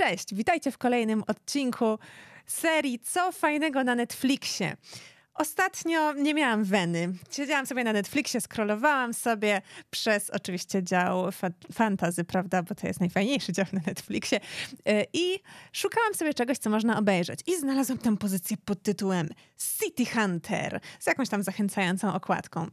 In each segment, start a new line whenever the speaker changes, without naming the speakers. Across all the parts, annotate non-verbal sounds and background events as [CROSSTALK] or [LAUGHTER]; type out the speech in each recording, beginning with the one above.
Cześć, witajcie w kolejnym odcinku serii Co fajnego na Netflixie. Ostatnio nie miałam weny. Siedziałam sobie na Netflixie, scrollowałam sobie przez oczywiście dział fa fantazy, prawda, bo to jest najfajniejszy dział na Netflixie. Y, I szukałam sobie czegoś, co można obejrzeć. I znalazłam tam pozycję pod tytułem City Hunter z jakąś tam zachęcającą okładką.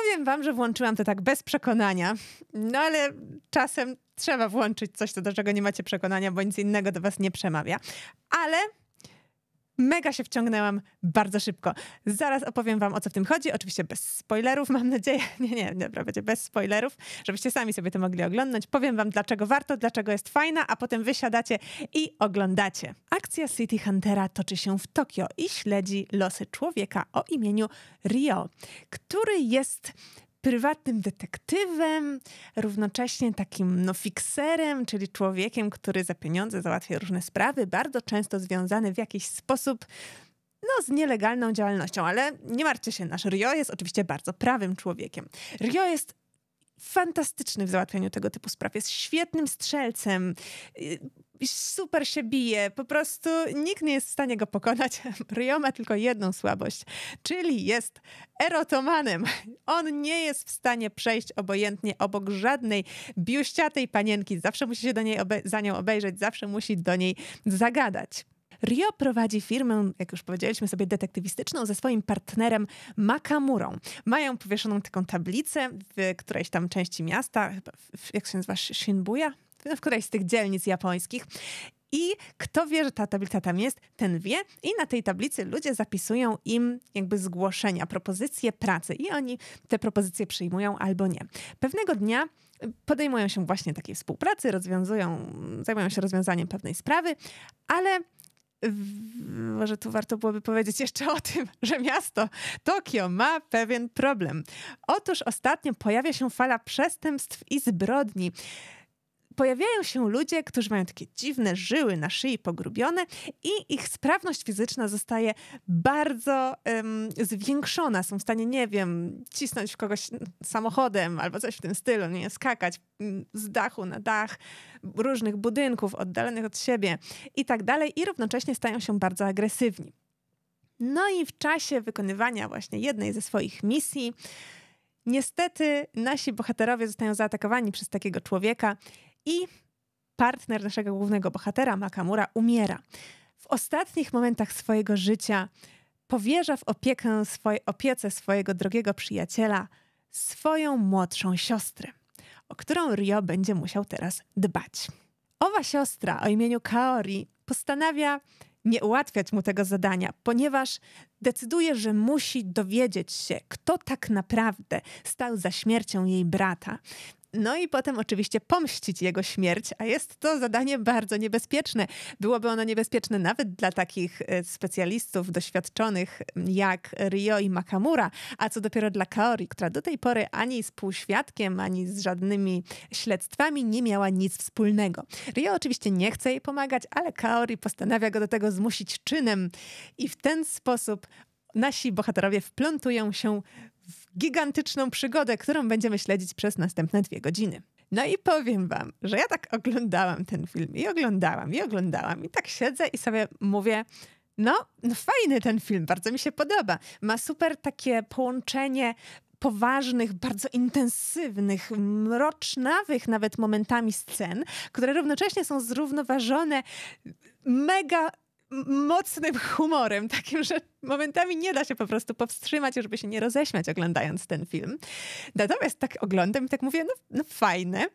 Powiem wam, że włączyłam to tak bez przekonania, no ale czasem trzeba włączyć coś, do czego nie macie przekonania, bo nic innego do was nie przemawia. Ale Mega się wciągnęłam bardzo szybko. Zaraz opowiem wam, o co w tym chodzi. Oczywiście bez spoilerów, mam nadzieję. [LAUGHS] Nie, nie, dobra, bez spoilerów, żebyście sami sobie to mogli oglądać. Powiem wam, dlaczego warto, dlaczego jest fajna, a potem wysiadacie i oglądacie. Akcja City Huntera toczy się w Tokio i śledzi losy człowieka o imieniu Rio, który jest prywatnym detektywem, równocześnie takim no fikserem, czyli człowiekiem, który za pieniądze załatwia różne sprawy, bardzo często związany w jakiś sposób no, z nielegalną działalnością, ale nie martwcie się, nasz Rio jest oczywiście bardzo prawym człowiekiem. Rio jest fantastyczny w załatwianiu tego typu spraw. Jest świetnym strzelcem. Y, super się bije, po prostu nikt nie jest w stanie go pokonać. [LAUGHS] Ryo ma tylko jedną słabość, czyli jest erotomanem. On nie jest w stanie przejść obojętnie obok żadnej biuściatej panienki. Zawsze musi się do niej za nią obejrzeć, zawsze musi do niej zagadać. Rio prowadzi firmę, jak już powiedzieliśmy sobie, detektywistyczną ze swoim partnerem Makamurą. Mają powieszoną taką tablicę w którejś tam części miasta, chyba jak się nazywa, Shinbuya? W którejś z tych dzielnic japońskich. I kto wie, że ta tablica tam jest, ten wie. I na tej tablicy ludzie zapisują im jakby zgłoszenia, propozycje pracy i oni te propozycje przyjmują albo nie. Pewnego dnia podejmują się właśnie takiej współpracy, rozwiązują, zajmują się rozwiązaniem pewnej sprawy, ale może tu warto byłoby powiedzieć jeszcze o tym, [LAUGHS] że miasto Tokio ma pewien problem. Otóż ostatnio pojawia się fala przestępstw i zbrodni pojawiają się ludzie, którzy mają takie dziwne żyły na szyi pogrubione i ich sprawność fizyczna zostaje bardzo um, zwiększona. Są w stanie, nie wiem, cisnąć w kogoś samochodem albo coś w tym stylu, nie skakać mm, z dachu na dach różnych budynków oddalonych od siebie i tak dalej i równocześnie stają się bardzo agresywni. No i w czasie wykonywania właśnie jednej ze swoich misji Niestety nasi bohaterowie zostają zaatakowani przez takiego człowieka i partner naszego głównego bohatera, Makamura, umiera. W ostatnich momentach swojego życia powierza w opiekę opiece swojego drogiego przyjaciela swoją młodszą siostrę, o którą Rio będzie musiał teraz dbać. Owa siostra o imieniu Kaori postanawia nie ułatwiać mu tego zadania, ponieważ decyduje, że musi dowiedzieć się, kto tak naprawdę stał za śmiercią jej brata no i potem oczywiście pomścić jego śmierć, a jest to zadanie bardzo niebezpieczne. Byłoby ono niebezpieczne nawet dla takich e, specjalistów doświadczonych jak Ryo i Makamura, a co dopiero dla Kaori, która do tej pory ani z półświadkiem, ani z żadnymi śledztwami nie miała nic wspólnego. Ryo oczywiście nie chce jej pomagać, ale Kaori postanawia go do tego zmusić czynem i w ten sposób nasi bohaterowie wplątują się gigantyczną przygodę, którą będziemy śledzić przez następne dwie godziny. No i powiem wam, że ja tak oglądałam ten film i oglądałam i oglądałam i tak siedzę i sobie mówię, no, no fajny ten film, bardzo mi się podoba. Ma super takie połączenie poważnych, bardzo intensywnych, mrocznawych nawet momentami scen, które równocześnie są zrównoważone mega mocnym humorem, takim, że momentami nie da się po prostu powstrzymać, żeby się nie roześmiać oglądając ten film. Natomiast tak oglądam i tak mówię, no, no fajne,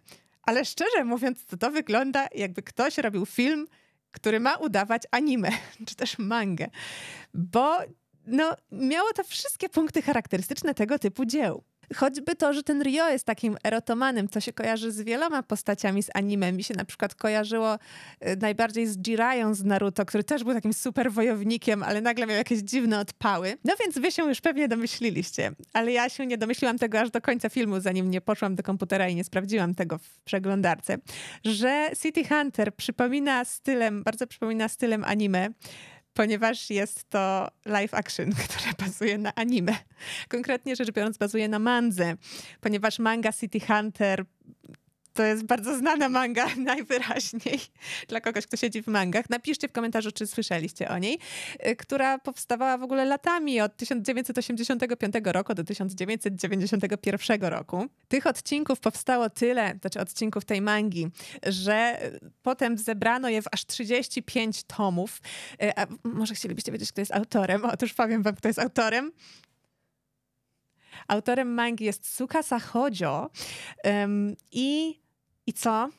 ale szczerze mówiąc, to, to wygląda jakby ktoś robił film, który ma udawać anime, [LAUGHS] czy też mangę, bo no, miało to wszystkie punkty charakterystyczne tego typu dzieł. Choćby to, że ten Rio jest takim erotomanem, co się kojarzy z wieloma postaciami z anime. Mi się na przykład kojarzyło y, najbardziej z Jiraią z Naruto, który też był takim super wojownikiem, ale nagle miał jakieś dziwne odpały. No więc wy się już pewnie domyśliliście, ale ja się nie domyśliłam tego aż do końca filmu, zanim nie poszłam do komputera i nie sprawdziłam tego w przeglądarce, że City Hunter przypomina stylem, bardzo przypomina stylem anime ponieważ jest to live action, [LAUGHS] które bazuje na anime. Konkretnie rzecz biorąc, bazuje na mandze, ponieważ manga City Hunter to jest bardzo znana manga [LAUGHS] najwyraźniej dla kogoś, kto siedzi w mangach. Napiszcie w komentarzu, czy słyszeliście o niej, y, która powstawała w ogóle latami od 1985 roku do 1991 roku. Tych odcinków powstało tyle, znaczy odcinków tej mangi, że y, potem zebrano je w aż 35 tomów. Y, a może chcielibyście wiedzieć, kto jest autorem? Otóż powiem wam, kto jest autorem. Autorem mangi jest Tsukasa Sachodzio um, i i co?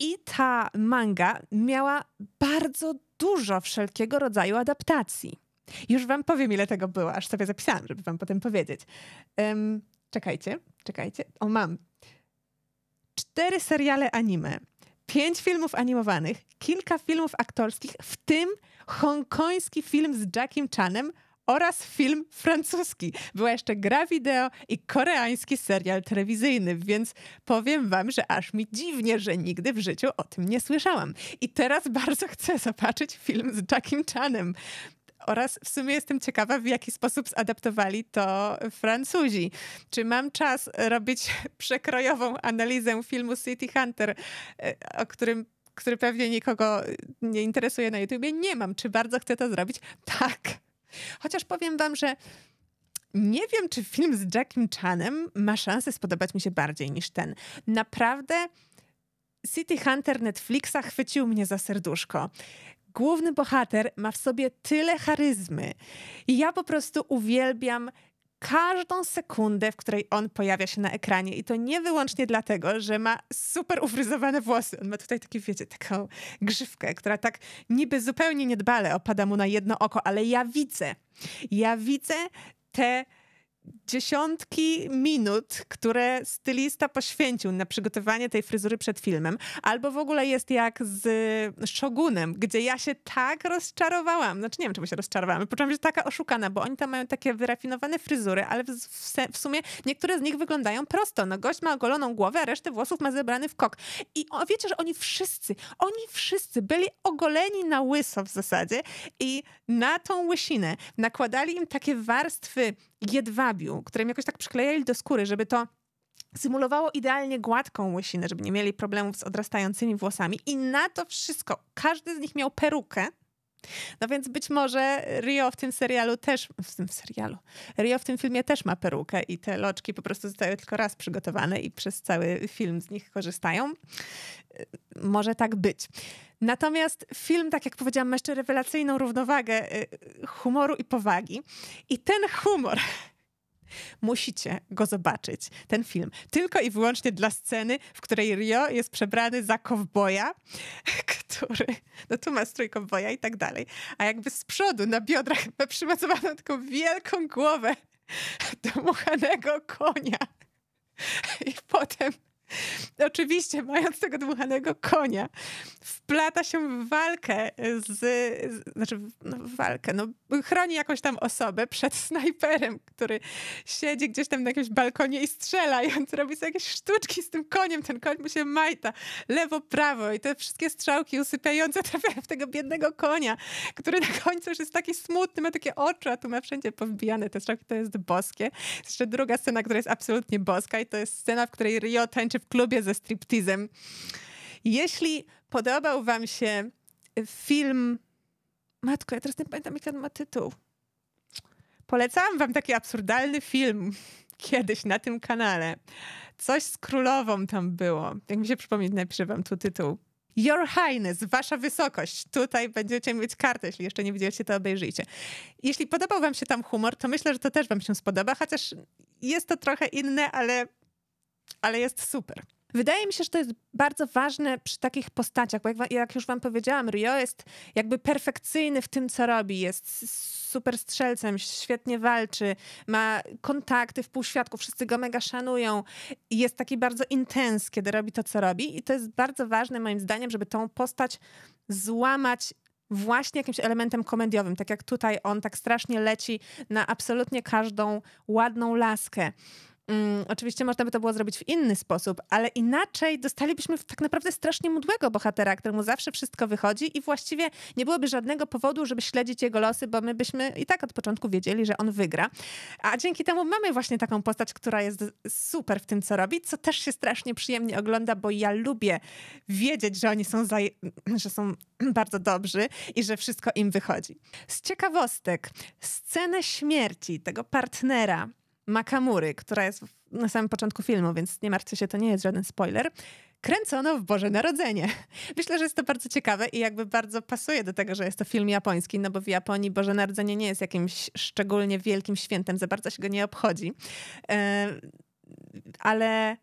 I ta manga miała bardzo dużo wszelkiego rodzaju adaptacji. Już wam powiem, ile tego było, aż sobie zapisałam, żeby wam potem powiedzieć. Um, czekajcie, czekajcie. O, mam. Cztery seriale anime, pięć filmów animowanych, kilka filmów aktorskich, w tym hongkoński film z Jackiem Chanem, oraz film francuski. Była jeszcze gra wideo i koreański serial telewizyjny, więc powiem wam, że aż mi dziwnie, że nigdy w życiu o tym nie słyszałam. I teraz [LAUGHS] bardzo chcę zobaczyć film z Jackiem Chanem. Oraz w sumie jestem ciekawa, w jaki sposób zadaptowali to Francuzi. Czy mam czas robić [LAUGHS] przekrojową analizę filmu City Hunter, e, o którym który pewnie nikogo nie interesuje na YouTubie? Nie mam. Czy bardzo chcę to zrobić? Tak. Chociaż powiem wam, że nie wiem, czy film z Jackiem Chanem ma szansę spodobać mi się bardziej niż ten. Naprawdę City Hunter Netflixa chwycił mnie za serduszko. Główny bohater ma w sobie tyle charyzmy. I ja po prostu uwielbiam każdą sekundę, w której on pojawia się na ekranie. I to nie wyłącznie dlatego, że ma super ufryzowane włosy. On ma tutaj taki, wiecie, taką grzywkę, która tak niby zupełnie niedbale opada mu na jedno oko, ale ja widzę, ja widzę te dziesiątki minut, które stylista poświęcił na przygotowanie tej fryzury przed filmem, albo w ogóle jest jak z Shogunem, gdzie ja się tak rozczarowałam, znaczy nie wiem czemu się rozczarowałam, poczułam się taka oszukana, bo oni tam mają takie wyrafinowane fryzury, ale w, w, w, sumie niektóre z nich wyglądają prosto, no gość ma ogoloną głowę, a resztę włosów ma zebrany w kok. I o, wiecie, że oni wszyscy, oni wszyscy byli ogoleni na łyso w zasadzie i na tą łysinę nakładali im takie warstwy jedwabi, nabiu, którym jakoś tak przyklejali do skóry, żeby to symulowało idealnie gładką łysinę, żeby nie mieli problemów z odrastającymi włosami. I na to wszystko każdy z nich miał perukę. No więc być może Rio w tym serialu też, w tym serialu, Rio w tym filmie też ma perukę i te loczki po prostu zostały tylko raz przygotowane i przez cały film z nich korzystają. Y, może tak być. Natomiast film, tak jak powiedziałam, ma jeszcze rewelacyjną równowagę y, humoru i powagi. I ten humor Musicie go zobaczyć, ten film. Tylko i wyłącznie dla sceny, w której Rio jest przebrany za kowboja, [LAUGHS] który, no tu ma strój kowboja i tak dalej, a jakby z przodu na biodrach ma przymocowaną taką wielką głowę [LAUGHS] muchanego konia. I potem Oczywiście, mając tego dmuchanego konia, wplata się w walkę z. z znaczy, no, walkę. No, chroni jakąś tam osobę przed [LAUGHS] snajperem, który siedzi gdzieś tam na jakimś balkonie i strzela. I on robi sobie jakieś sztuczki z tym koniem. Ten koń mu się majta lewo, prawo. I te wszystkie strzałki usypiające [LAUGHS] trafiają w tego biednego konia, który na końcu już jest taki smutny, ma takie oczy, a tu ma wszędzie powbijane te strzałki. To jest boskie. Jest jeszcze druga scena, która jest absolutnie boska, i to jest scena, w której Rio tańczy w klubie ze striptizem. Jeśli podobał wam się film... Matko, ja teraz nie pamiętam, jaki on ma tytuł. Polecałam wam taki absurdalny film [LAUGHS] kiedyś na tym kanale. Coś z królową tam było. Jak mi się przypomnieć, napiszę wam tu tytuł. Your Highness, Wasza Wysokość. Tutaj będziecie mieć kartę, jeśli jeszcze nie widzieliście, to obejrzyjcie. Jeśli podobał Wam się tam humor, to myślę, że to też Wam się spodoba, chociaż jest to trochę inne, ale ale jest super. Wydaje mi się, że to jest bardzo ważne przy takich postaciach, bo jak, jak, już wam powiedziałam, Rio jest jakby perfekcyjny w tym, co robi. Jest super strzelcem, świetnie walczy, ma kontakty w półświatku, wszyscy go mega szanują. jest taki bardzo intens, kiedy robi to, co robi. I to jest bardzo ważne moim zdaniem, żeby tą postać złamać właśnie jakimś elementem komediowym. Tak jak tutaj on tak strasznie leci na absolutnie każdą ładną laskę. Mm, oczywiście można by to było zrobić w inny sposób, ale inaczej dostalibyśmy tak naprawdę strasznie młodego bohatera, któremu zawsze wszystko wychodzi i właściwie nie byłoby żadnego powodu, żeby śledzić jego losy, bo my byśmy i tak od początku wiedzieli, że on wygra. A dzięki temu mamy właśnie taką postać, która jest super w tym, co robi, co też się strasznie przyjemnie ogląda, bo ja lubię wiedzieć, że oni są, [CLEARS THROAT] że są [CLEARS THROAT] bardzo dobrzy i że wszystko im wychodzi. Z ciekawostek, scenę śmierci tego partnera Makamury, która jest na samym początku filmu, więc nie martwcie się, to nie jest żaden spoiler, kręcono w Boże Narodzenie. [LAUGHS] Myślę, że jest to bardzo ciekawe i jakby bardzo pasuje do tego, że jest to film japoński, no bo w Japonii Boże Narodzenie nie jest jakimś szczególnie wielkim świętem, za bardzo się go nie obchodzi. E, ale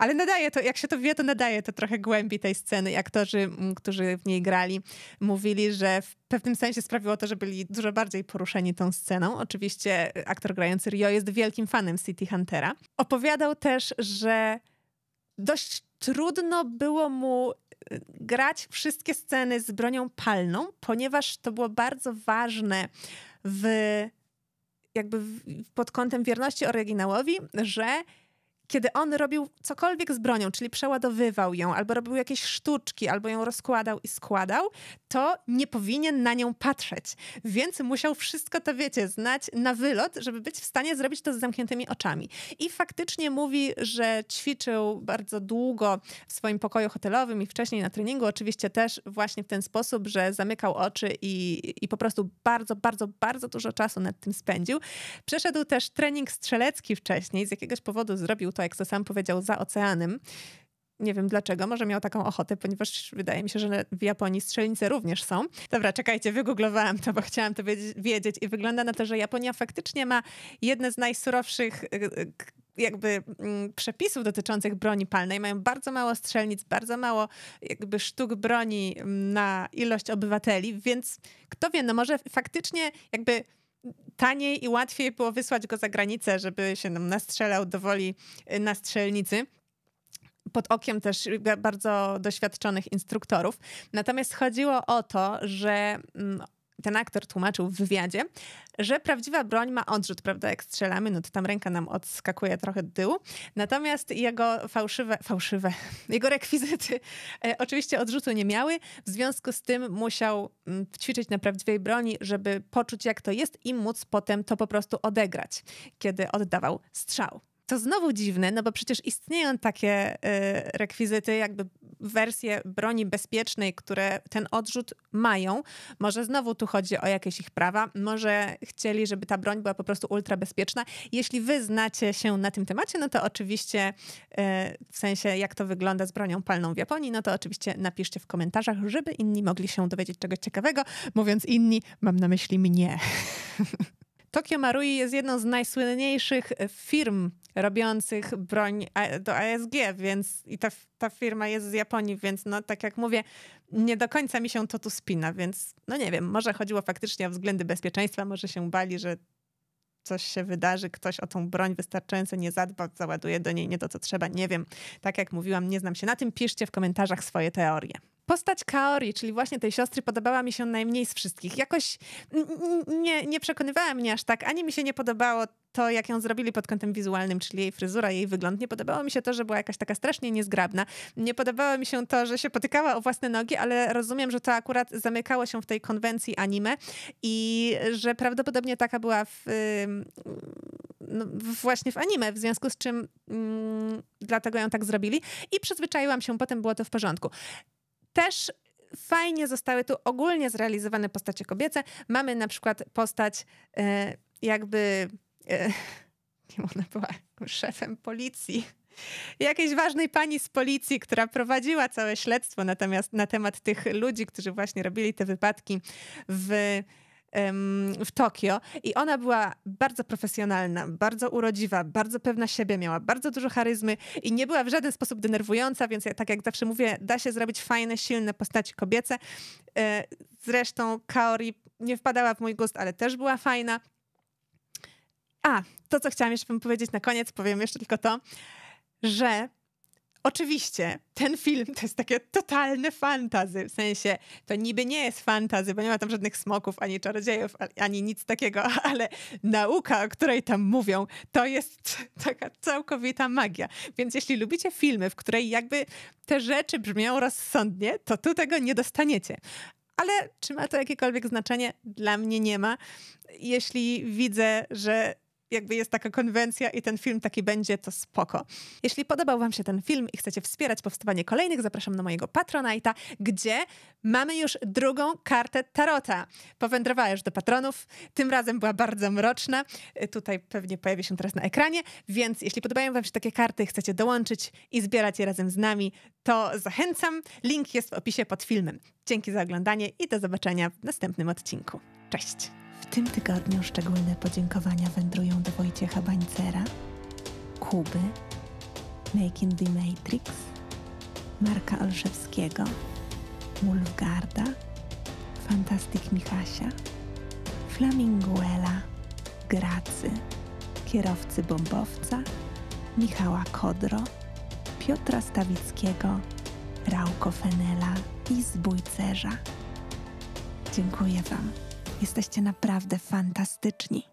ale nadaje to, jak się to wie, to nadaje to trochę głębi tej sceny. Aktorzy, mm, którzy w niej grali, mówili, że w pewnym sensie sprawiło to, że byli dużo bardziej poruszeni tą sceną. Oczywiście y, aktor grający Rio jest wielkim fanem City Huntera. Opowiadał też, że dość trudno było mu y, grać wszystkie sceny z bronią palną, ponieważ to było bardzo ważne w jakby w, pod kątem wierności oryginałowi, że kiedy on robił cokolwiek z bronią, czyli przeładowywał ją, albo robił jakieś sztuczki, albo ją rozkładał i składał, to nie powinien na nią patrzeć. Więc musiał wszystko to, wiecie, znać na wylot, żeby być w stanie zrobić to z zamkniętymi oczami. I faktycznie mówi, że ćwiczył bardzo długo w swoim pokoju hotelowym i wcześniej na treningu, oczywiście też właśnie w ten sposób, że zamykał oczy i, i po prostu bardzo, bardzo, bardzo dużo czasu nad tym spędził. Przeszedł też trening strzelecki wcześniej, z jakiegoś powodu zrobił to jak to sam powiedział, za oceanem. Nie wiem dlaczego, może miał taką ochotę, ponieważ wydaje mi się, że w Japonii strzelnice również są. Dobra, czekajcie, wygooglowałam to, bo chciałam to wiedzieć i wygląda na to, że Japonia faktycznie ma jedne z najsurowszych y, y, jakby mm, przepisów dotyczących broni palnej. Mają bardzo mało strzelnic, bardzo mało jakby sztuk broni mm, na ilość obywateli, więc kto wie, no może faktycznie jakby taniej i łatwiej było wysłać go za granicę, żeby się nam nastrzelał do woli y, na strzelnicy pod okiem też bardzo doświadczonych instruktorów. Natomiast chodziło o to, że mm, ten aktor tłumaczył w wywiadzie, że prawdziwa broń ma odrzut, prawda? Jak strzelamy, no to tam ręka nam odskakuje trochę do tyłu. Natomiast jego fałszywe, fałszywe, [LAUGHS] jego rekwizyty e, oczywiście odrzutu nie miały. W związku z tym musiał m, mm, ćwiczyć na prawdziwej broni, żeby poczuć, jak to jest i móc potem to po prostu odegrać, kiedy oddawał strzał. To znowu dziwne, no bo przecież istnieją takie y, rekwizyty, jakby wersje broni bezpiecznej, które ten odrzut mają. Może znowu tu chodzi o jakieś ich prawa, może chcieli, żeby ta broń była po prostu ultrabezpieczna. Jeśli wy znacie się na tym temacie, no to oczywiście y, w sensie jak to wygląda z bronią palną w Japonii, no to oczywiście napiszcie w komentarzach, żeby inni mogli się dowiedzieć czegoś ciekawego. Mówiąc inni, mam na myśli mnie. [LAUGHS] Tokio Marui jest jedną z najsłynniejszych firm robiących broń do ASG, więc i ta, ta firma jest z Japonii, więc no tak jak mówię, nie do końca mi się to tu spina, więc no nie wiem, może chodziło faktycznie o względy bezpieczeństwa, może się bali, że coś się wydarzy, ktoś o tą broń wystarczająco nie zadba, załaduje do niej nie to, co trzeba, nie wiem. Tak jak mówiłam, nie znam się na tym, piszcie w komentarzach swoje teorie postać Kaori, czyli właśnie tej siostry, podobała mi się najmniej z wszystkich. Jakoś nie, nie przekonywała mnie aż tak, ani mi się nie podobało to, jak ją zrobili pod kątem wizualnym, czyli jej fryzura, jej wygląd. Nie podobało mi się to, że była jakaś taka strasznie niezgrabna. Nie podobało mi się to, że się potykała o własne nogi, ale rozumiem, że to akurat zamykało się w tej konwencji anime i że prawdopodobnie taka była w, no, właśnie w anime, w związku z czym mm, dlatego ją tak zrobili. I przyzwyczaiłam się, potem było to w porządku też fajnie zostały tu ogólnie zrealizowane postacie kobiece. Mamy na przykład postać e, jakby, nie [LAUGHS] ona była szefem policji, jakiejś ważnej pani z policji, która prowadziła całe śledztwo natomiast na temat tych ludzi, którzy właśnie robili te wypadki w w Tokio i ona była bardzo profesjonalna, bardzo urodziwa, bardzo pewna siebie, miała bardzo dużo charyzmy i nie była w żaden sposób denerwująca, więc ja, tak jak zawsze mówię, da się zrobić fajne, silne postaci kobiece. E, zresztą Kaori nie wpadała w mój gust, ale też była fajna. A, to co chciałam jeszcze powiedzieć na koniec, powiem jeszcze tylko to, że Oczywiście, ten film to jest takie totalne fantazy, w sensie to niby nie jest fantazy, bo nie ma tam żadnych smoków, ani czarodziejów, ani nic takiego, [LAUGHS] ale nauka, o której tam mówią, to jest [LAUGHS] taka całkowita magia. Więc jeśli lubicie filmy, w której jakby te rzeczy brzmią rozsądnie, to tu tego nie dostaniecie. Ale czy ma to jakiekolwiek znaczenie? Dla mnie nie ma. Jeśli widzę, że jakby jest taka konwencja i ten film taki będzie, to spoko. Jeśli podobał Wam się ten film i chcecie wspierać powstawanie kolejnych, zapraszam na mojego Patronite'a, gdzie mamy już drugą kartę Tarota. Powędrowała już do patronów, tym razem była bardzo mroczna, y, tutaj pewnie pojawi się teraz na ekranie, więc jeśli podobają Wam się takie karty, chcecie dołączyć i zbierać je razem z nami, to zachęcam. Link jest w opisie pod filmem. Dzięki za oglądanie i do zobaczenia w następnym odcinku. Cześć! W tym tygodniu szczególne podziękowania wędrują do Wojciecha Bańcera, Kuby, Making the Matrix, Marka Olszewskiego, Mulgarda, Fantastyk Michasia, Flaminguela, Gracy, kierowcy bombowca, Michała Kodro, Piotra Stawickiego, Rauko Fenela i Zbójcerza. Dziękuję Wam. Jesteście naprawdę fantastyczni.